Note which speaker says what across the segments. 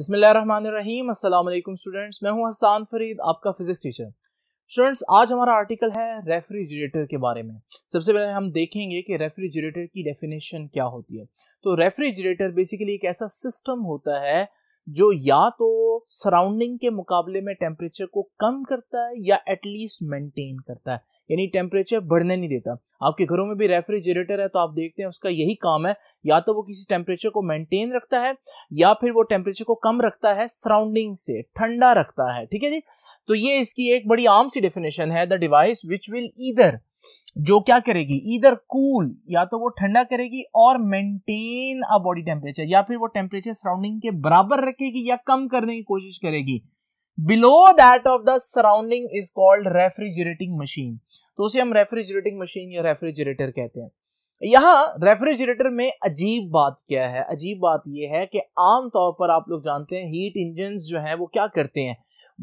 Speaker 1: बिसमीम अल्लाम स्टूडेंट्स मैं हूं हसान फरीद आपका फिजिक्स टीचर स्टूडेंट्स आज हमारा आर्टिकल है रेफ्रिजरेटर के बारे में सबसे पहले हम देखेंगे कि रेफ्रिजरेटर की डेफिनेशन क्या होती है तो रेफ्रिजरेटर बेसिकली एक ऐसा सिस्टम होता है जो या तो सराउंडिंग के मुकाबले में टेम्परेचर को कम करता है या एटलीस्ट मेंटेन करता है यानी टेम्परेचर बढ़ने नहीं देता आपके घरों में भी रेफ्रिजरेटर है तो आप देखते हैं उसका यही काम है या तो वो किसी टेम्परेचर को मेंटेन रखता है या फिर वो टेम्परेचर को कम रखता है सराउंडिंग से ठंडा रखता है ठीक है जी तो ये इसकी एक बड़ी आम सी डेफिनेशन है the device which will either जो क्या करेगी इधर कूल cool, या तो वो ठंडा करेगी और मेंटेन अ बॉडी टेम्परेचर या फिर वो टेम्परेचर सराउंडिंग के बराबर रखेगी या कम करने की कोशिश करेगी below that of the surrounding is called refrigerating machine तो उसे हम रेफ्रिजरेटिंग मशीन या रेफ्रिजरेटर कहते हैं यहाँ रेफ्रिजरेटर में अजीब बात क्या है अजीब बात यह है कि आमतौर पर आप लोग जानते हैं हीट इंजन जो है वो क्या करते हैं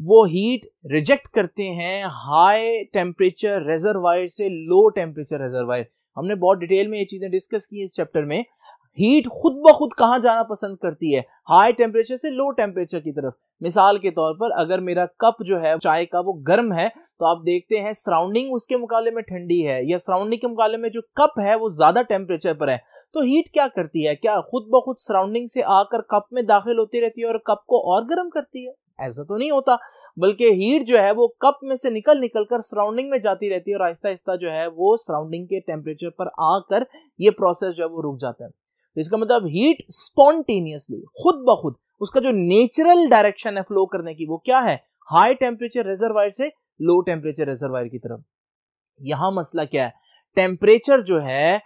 Speaker 1: वो हीट रिजेक्ट करते हैं हाई टेम्परेचर रेजरवायर से लो टेम्परेचर रेजरवायर हमने बहुत डिटेल में ये चीज़ें डिस्कस की इस चैप्टर में हीट खुद ब खुद कहाँ जाना पसंद करती है हाई टेम्परेचर से लो टेम्परेचर की तरफ मिसाल के तौर पर अगर मेरा कप जो है चाय का वो गर्म है तो आप देखते हैं सराउंडिंग उसके मुकाबले में ठंडी है या सराउंडिंग के मुकाबले में जो कप है वो ज़्यादा टेम्परेचर पर है तो हीट क्या करती है क्या खुद ब खुद सराउंडिंग से आकर कप में दाखिल होती रहती है और कप को और गर्म करती है ऐसा तो नहीं होता बल्कि हीट जो है वो कप में से निकल निकल कर सराउंडिंग में जाती रहती है और आहिस्ता आहिस्ता जो है वो सराउंडिंग के टेम्परेचर पर आकर ये प्रोसेस जो है वो रुक जाता है तो इसका मतलब हीट स्पॉन्टेनियसली खुद ब खुद उसका जो नेचुरल डायरेक्शन है फ्लो करने की वो क्या है हाई टेम्परेचर रिजर्वायर से लो टेम्परेचर रिजर्वायर की तरफ यहां मसला क्या है टेम्परेचर जो है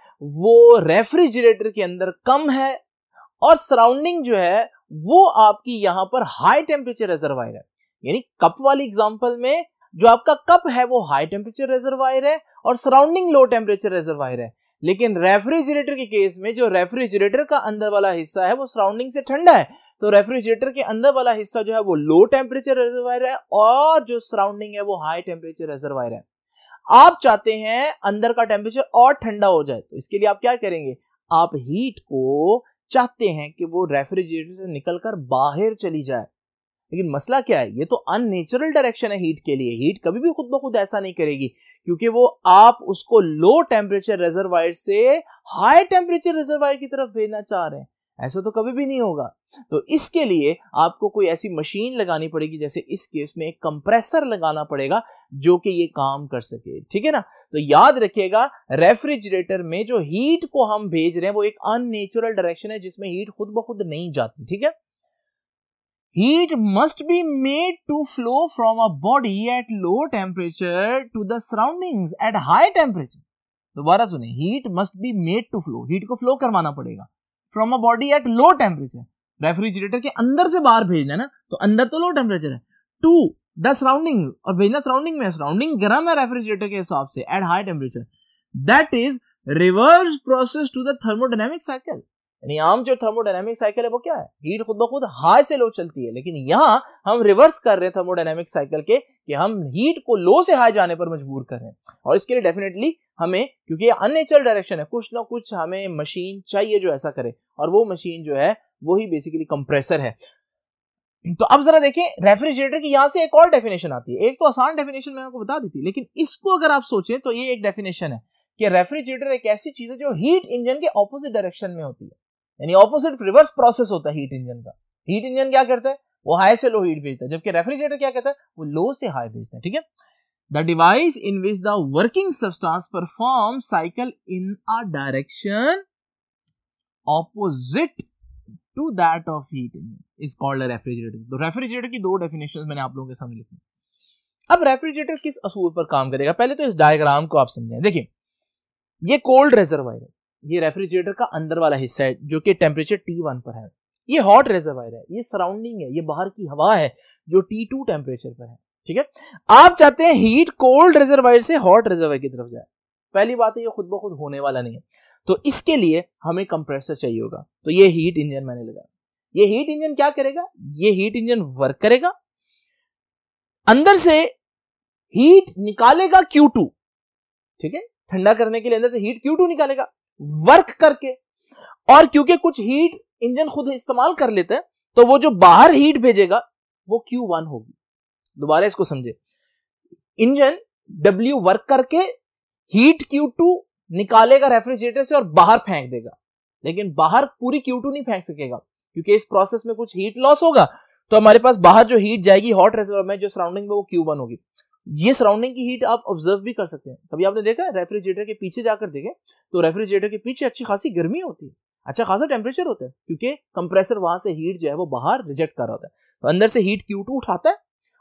Speaker 1: वो रेफ्रिजरेटर के अंदर कम है और सराउंडिंग जो है वो आपकी यहां पर हाई टेम्परेचर रिजर्वायर है यानी कप वाली एग्जाम्पल में जो आपका कप है वो हाई टेम्परेचर रिजर्वायर है और सराउंडिंग लो टेम्परेचर रिजर्वायर है लेकिन रेफ्रिजरेटर के केस में जो रेफ्रिजरेटर का अंदर वाला हिस्सा है वो सराउंडिंग से ठंडा है तो रेफ्रिजरेटर के अंदर वाला हिस्सा जो है वो लो टेम्परेचर रिजर्वायर है और जो सराउंडिंग है वो हाई टेम्परेचर रिजर्वायर है आप चाहते हैं अंदर का टेम्परेचर और ठंडा हो जाए तो इसके लिए आप क्या करेंगे आप हीट को चाहते हैं कि वो रेफ्रिजरेटर से निकल कर बाहर चली जाए लेकिन मसला क्या है ये तो अननेचुरल डायरेक्शन है हीट के लिए हीट कभी भी खुद ब खुद ऐसा नहीं करेगी क्योंकि वो आप उसको लो टेम्परेचर रिजर्वायर से हाई टेम्परेचर रिजर्वायर की तरफ भेजना चाह रहे हैं ऐसा तो कभी भी नहीं होगा तो इसके लिए आपको कोई ऐसी मशीन लगानी पड़ेगी जैसे इस केस में एक कंप्रेसर लगाना पड़ेगा जो कि ये काम कर सके ठीक है ना तो याद रखिएगा रेफ्रिजरेटर में जो हीट को हम भेज रहे हैं वो एक अननेचुरल डायरेक्शन है जिसमें हीट खुद ब खुद नहीं जाती ठीक है heat must be made to flow from a body at low temperature to the surrounding at high temperature दोबारा सुने heat must be made to flow heat को फ्लो करवाना पड़ेगा from a body at low temperature refrigerator के अंदर से बाहर भेजना है ना तो अंदर तो लो टेम्परेचर है टू द सराउंडिंग और भेजना सराउंडिंग में सराउंडिंग गर्म है रेफ्रिजरेटर के हिसाब से at high temperature that is reverse process to the thermodynamic cycle यानी आम जो थर्मोडाइनमिक साइकिल है वो क्या है हीट खुद ब खुद हाई से लो चलती है लेकिन यहाँ हम रिवर्स कर रहे हैं थर्मोडाइनमिक साइकिल के कि हम हीट को लो से हाई जाने पर मजबूर कर रहे हैं और इसके लिए डेफिनेटली हमें क्योंकि अननेचुरल डायरेक्शन है कुछ ना कुछ हमें मशीन चाहिए जो ऐसा करे और वो मशीन जो है वो ही बेसिकली कंप्रेसर है तो अब जरा देखें रेफ्रिजरेटर की यहां से एक और डेफिनेशन आती है एक तो आसान डेफिनेशन मैं आपको बता दी थी लेकिन इसको अगर आप सोचें तो ये एक डेफिनेशन है कि रेफ्रिजरेटर एक ऐसी चीज है जो हीट इंजन के ऑपोजिट डायरेक्शन में होती है यानी ऑपोजिट रिवर्स प्रोसेस होता है हीट इंजन का हीट इंजन क्या करता है वो हाई से लो हीट भेजता है जबकि रेफ्रिजरेटर क्या कहता है वो लो से हाई भेजता है ठीक है the device in which the working substance perform cycle in a direction opposite to that of heat engine is called refrigerator तो रेफ्रिजरेटर की दो डेफिनेशन मैंने आप लोगों के सामने लिखी अब रेफ्रिजरेटर किस असूल पर काम करेगा पहले तो इस डायग्राम को आप समझें देखिए ये कोल्ड रिजर्वायर है ये रेफ्रिजरेटर का अंदर वाला हिस्सा है जो कि टेम्परेचर टी वन पर है ये हॉट रेजर्वायर है ये सराउंडिंग है ये बाहर की हवा है जो टी टू टेम्परेचर पर है ठीक है आप चाहते हैं हीट कोल्ड रिजर्वायर से हॉट रिजर्वायर की तरफ जाए पहली बात है तो ये खुद ब खुद होने वाला नहीं है तो इसके लिए हमें कंप्रेसर चाहिए होगा तो ये हीट इंजन मैंने लगाया ये हीट इंजन क्या करेगा ये हीट इंजन वर्क करेगा अंदर से हीट निकालेगा Q2 ठीक है ठंडा करने के लिए अंदर से हीट Q2 निकालेगा वर्क करके और क्योंकि कुछ हीट इंजन खुद इस्तेमाल कर लेते हैं तो वो जो बाहर हीट भेजेगा वो क्यू वन होगी दोबारा इसको समझे इंजन डब्ल्यू वर्क करके हीट क्यू टू निकालेगा रेफ्रिजरेटर से और बाहर फेंक देगा लेकिन बाहर पूरी क्यू टू नहीं फेंक सकेगा क्योंकि इस प्रोसेस में कुछ हीट लॉस होगा तो हमारे पास बाहर जो हीट जाएगी हॉट रेजर्व में जो सराउंडिंग में वो क्यू वन होगी ये सराउंडिंग की हीट आप ऑब्जर्व भी कर सकते हैं कभी आपने देखा है रेफ्रिजरेटर के पीछे जाकर देखें तो रेफ्रिजरेटर के पीछे अच्छी खासी गर्मी होती है अच्छा खासा टेम्परेचर होता है क्योंकि कंप्रेसर वहां से हीट जो है वो बाहर रिजेक्ट कर रहा होता है तो अंदर से हीट क्यू टू उठाता है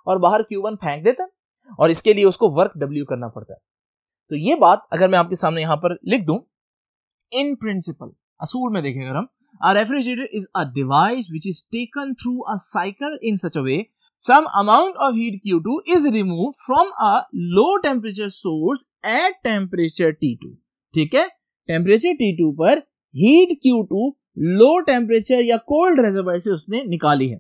Speaker 1: और बाहर क्यू वन फेंक देता है और इसके लिए उसको वर्क डब्ल्यू करना पड़ता है तो ये बात अगर मैं आपके सामने यहाँ पर लिख दू इन प्रिंसिपल असूल में देखें अगर हम refrigerator is a device which is taken through a cycle in such a way some amount of heat Q2 is removed from a low temperature source at temperature T2 ठीक है temperature T2 पर heat Q2 low temperature या cold reservoir से उसने निकाली है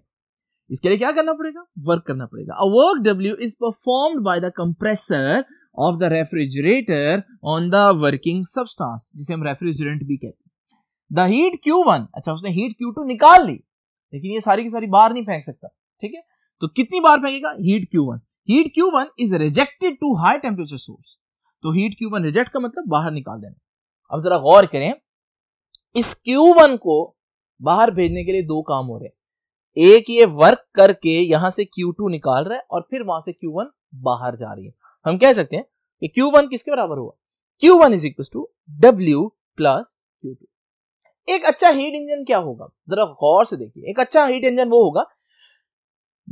Speaker 1: इसके लिए क्या करना पड़ेगा वर्क करना पड़ेगा a work W is performed by the compressor of the refrigerator on the working substance जिसे हम रेफ्रिजरेंट भी कहते हैं द हीट Q1 अच्छा उसने हीट Q2 निकाल ली लेकिन ये सारी की सारी बाहर नहीं फेंक सकता ठीक है तो कितनी बार फेंकेगा heat Q one heat Q one is rejected to high temperature source तो हीट क्यू वन रिजेक्ट का मतलब बाहर निकाल देना अब जरा गौर करें इस क्यू वन को बाहर भेजने के लिए दो काम हो रहे हैं एक ये वर्क करके यहां से क्यू टू निकाल रहा है और फिर वहां से क्यू वन बाहर जा रही है हम कह सकते हैं कि क्यू वन किसके बराबर हुआ Q one is equal to W plus Q two एक अच्छा हीट इंजन क्या होगा जरा गौर से देखिए एक अच्छा हीट इंजन वो होगा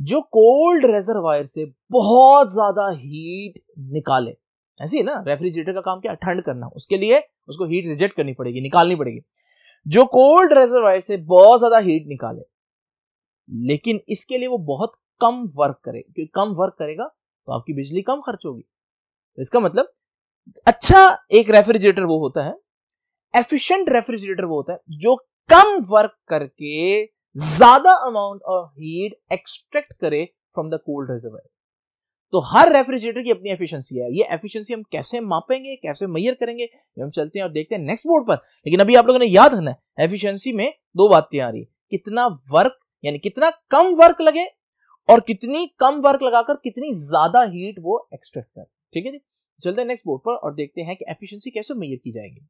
Speaker 1: जो कोल्ड रेजरवायर से बहुत ज्यादा हीट निकाले ऐसे ही ना रेफ्रिजरेटर का काम क्या ठंड करना उसके लिए उसको हीट रिजेक्ट करनी पड़ेगी निकालनी पड़ेगी जो कोल्ड रेजरवायर से बहुत ज्यादा हीट निकाले लेकिन इसके लिए वो बहुत कम वर्क करे क्योंकि कम वर्क करेगा तो आपकी बिजली कम खर्च होगी तो इसका मतलब अच्छा एक रेफ्रिजरेटर वो होता है एफिशिएंट रेफ्रिजरेटर वो होता है जो कम वर्क करके ज्यादा अमाउंट ऑफ हीट एक्सट्रैक्ट करे फ्रॉम द कोल्ड रिजर्वर तो हर रेफ्रिजरेटर की अपनी एफिशिएंसी है ये एफिशिएंसी हम कैसे मापेंगे कैसे मैयर करेंगे ये हम चलते हैं और देखते हैं नेक्स्ट बोर्ड पर लेकिन अभी आप लोगों ने याद रखना है एफिशिएंसी में दो बातें आ रही है कितना वर्क यानी कितना कम वर्क लगे और कितनी कम वर्क लगाकर कितनी ज्यादा हीट वो एक्सट्रैक्ट कर ठीक है जी चलते हैं नेक्स्ट बोर्ड पर और देखते हैं कि एफिशिएंसी कैसे मेजर की जाएगी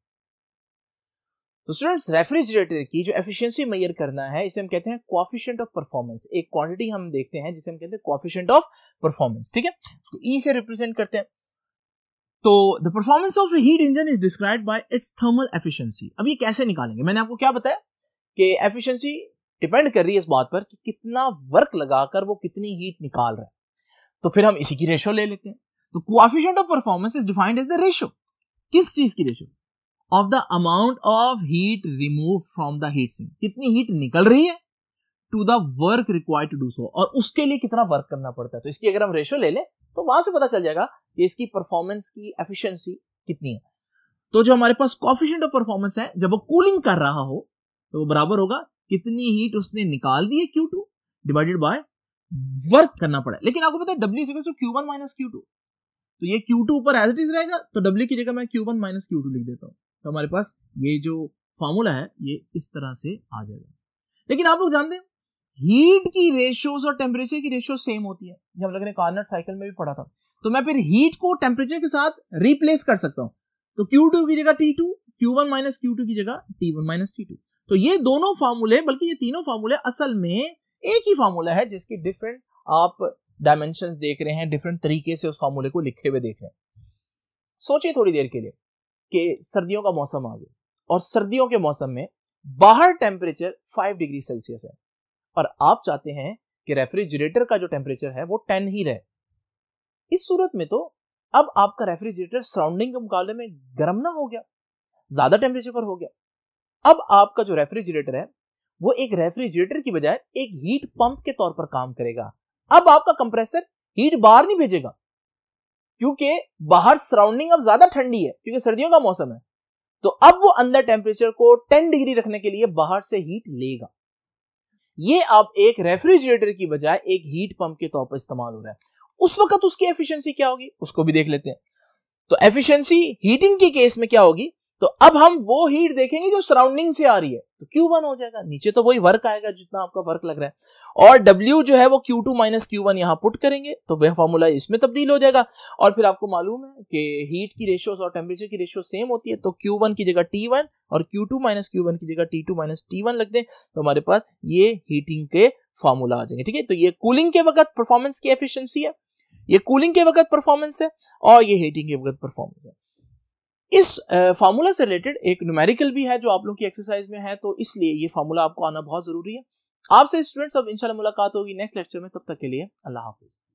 Speaker 1: तो स्टूडेंट्स रेफ्रिजरेटर की जो एफिशिएंसी मेयर करना है इसे हम कहते हैं कॉफिशेंट ऑफ परफॉर्मेंस एक क्वांटिटी हम देखते हैं जिसे हम कहते हैं कॉफिशेंट ऑफ परफॉर्मेंस ठीक है उसको ई e से रिप्रेजेंट करते हैं तो the performance of heat engine is describe by its thermal efficiency अब ये कैसे निकालेंगे मैंने आपको क्या बताया कि एफिशिएंसी डिपेंड कर रही है इस बात पर कि कितना वर्क लगाकर वो कितनी हीट निकाल रहा है तो फिर हम इसी की रेशियो ले लेते हैं तो coefficient of performance is defined as the ratio किस चीज की ratio of the amount of heat remove from the heat sink कितनी हीट निकल रही है to the work required to do so और उसके लिए कितना वर्क करना पड़ता है तो इसकी अगर हम रेशियो ले लें तो वहां से पता चल जाएगा कि इसकी परफॉर्मेंस की एफिशिएंसी कितनी है तो जो हमारे पास कॉफिशियंट ऑफ परफॉर्मेंस है जब वो कूलिंग कर रहा हो तो वो बराबर होगा कितनी हीट उसने निकाल दी है Q two divided by work करना पड़ा लेकिन आपको पता है W is to Q one minus Q two तो ये क्यू टू ऊपर एज इट इज रहेगा तो डब्ल्यू की जगह मैं Q one minus Q two लिख देता हूं तो हमारे पास ये जो फॉर्मूला है ये इस तरह से आ जाएगा लेकिन आप लोग जानते हैं हीट की रेशियोज और टेम्परेचर की रेशियो सेम होती है जब हम लोगों ने साइकिल में भी पढ़ा था तो मैं फिर हीट को टेम्परेचर के साथ रिप्लेस कर सकता हूं तो Q2 की जगह T2 Q1 माइनस की जगह T1 माइनस तो ये दोनों फार्मूले बल्कि ये तीनों फार्मूले असल में एक ही फार्मूला है जिसकी डिफरेंट आप डायमेंशन देख रहे हैं डिफरेंट तरीके से उस फार्मूले को लिखे हुए देख रहे हैं सोचिए थोड़ी देर के लिए कि सर्दियों का मौसम आ गया और सर्दियों के मौसम में बाहर टेम्परेचर फाइव डिग्री सेल्सियस है और आप चाहते हैं कि रेफ्रिजरेटर का जो टेम्परेचर है वो टेन ही रहे इस सूरत में तो अब आपका रेफ्रिजरेटर सराउंडिंग के मुकाबले में गर्म ना हो गया ज्यादा टेम्परेचर पर हो गया अब आपका जो रेफ्रिजरेटर है वो एक रेफ्रिजरेटर की बजाय एक हीट पंप के तौर पर काम करेगा अब आपका कंप्रेसर हीट बाहर नहीं भेजेगा क्योंकि बाहर सराउंडिंग अब ज्यादा ठंडी है क्योंकि सर्दियों का मौसम है तो अब वो अंदर टेम्परेचर को 10 डिग्री रखने के लिए बाहर से हीट लेगा ये अब एक रेफ्रिजरेटर की बजाय एक हीट पंप के तौर पर इस्तेमाल हो रहा है उस वक्त उसकी एफिशिएंसी क्या होगी उसको भी देख लेते हैं तो एफिशिएंसी हीटिंग के केस में क्या होगी तो अब हम वो हीट देखेंगे जो सराउंडिंग से आ रही है तो क्यू वन हो जाएगा नीचे तो वही वर्क आएगा जितना आपका वर्क लग रहा है और डब्ल्यू जो है वो Q two minus Q one यहां पुट करेंगे तो वह फॉर्मूला इसमें तब्दील हो जाएगा और फिर आपको मालूम है कि हीट की रेशियो और टेम्परेचर की रेशियो सेम होती है तो क्यू वन की जगह टी वन और Q two minus Q one की जगह T two minus T one लग दें तो हमारे पास ये हीटिंग के फॉर्मूला आ जाएंगे ठीक है तो ये कूलिंग के वक्त परफॉर्मेंस की एफिशियंसी है ये कूलिंग के वक्त परफॉर्मेंस है और ये हीटिंग के वक्त परफॉर्मेंस है इस फार्मूला से रिलेटेड एक न्यूमेरिकल भी है जो आप लोग की एक्सरसाइज में है तो इसलिए ये फार्मूला आपको आना बहुत जरूरी है आपसे स्टूडेंट्स अब इंशाल्लाह मुलाकात होगी नेक्स्ट लेक्चर में तब तक के लिए अल्लाह हाफिज़